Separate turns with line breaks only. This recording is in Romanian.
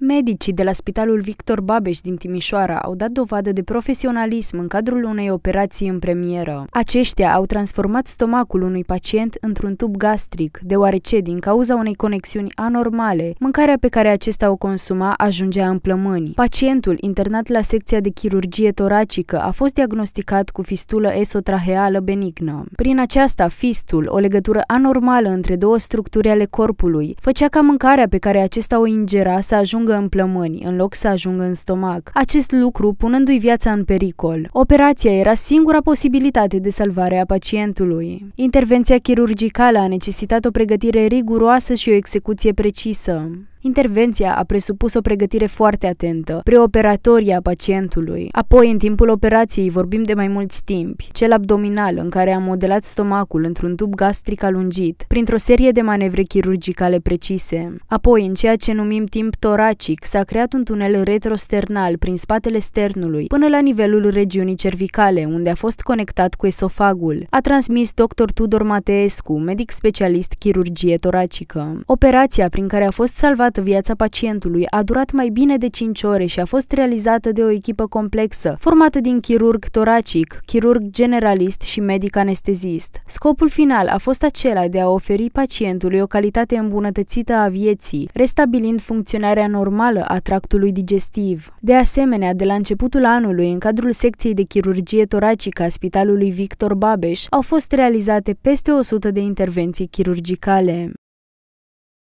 Medicii de la Spitalul Victor Babeș din Timișoara au dat dovadă de profesionalism în cadrul unei operații în premieră. Aceștia au transformat stomacul unui pacient într-un tub gastric, deoarece, din cauza unei conexiuni anormale, mâncarea pe care acesta o consuma ajungea în plămâni. Pacientul, internat la secția de chirurgie toracică, a fost diagnosticat cu fistulă esotraheală benignă. Prin aceasta, fistul, o legătură anormală între două structuri ale corpului, făcea ca mâncarea pe care acesta o ingera să ajungă ajungă în plămâni, în loc să ajungă în stomac, acest lucru punându-i viața în pericol. Operația era singura posibilitate de salvare a pacientului. Intervenția chirurgicală a necesitat o pregătire riguroasă și o execuție precisă. Intervenția a presupus o pregătire foarte atentă, preoperatorie a pacientului. Apoi, în timpul operației, vorbim de mai mulți timpi. Cel abdominal, în care am modelat stomacul într-un tub gastric alungit, printr-o serie de manevre chirurgicale precise. Apoi, în ceea ce numim timp toracic, s-a creat un tunel retrosternal prin spatele sternului, până la nivelul regiunii cervicale, unde a fost conectat cu esofagul. A transmis dr. Tudor Mateescu, medic specialist chirurgie toracică. Operația prin care a fost salvat salvat viața pacientului, a durat mai bine de 5 ore și a fost realizată de o echipă complexă, formată din chirurg toracic, chirurg generalist și medic anestezist. Scopul final a fost acela de a oferi pacientului o calitate îmbunătățită a vieții, restabilind funcționarea normală a tractului digestiv. De asemenea, de la începutul anului, în cadrul secției de chirurgie toracică a Spitalului Victor Babeș, au fost realizate peste 100 de intervenții chirurgicale.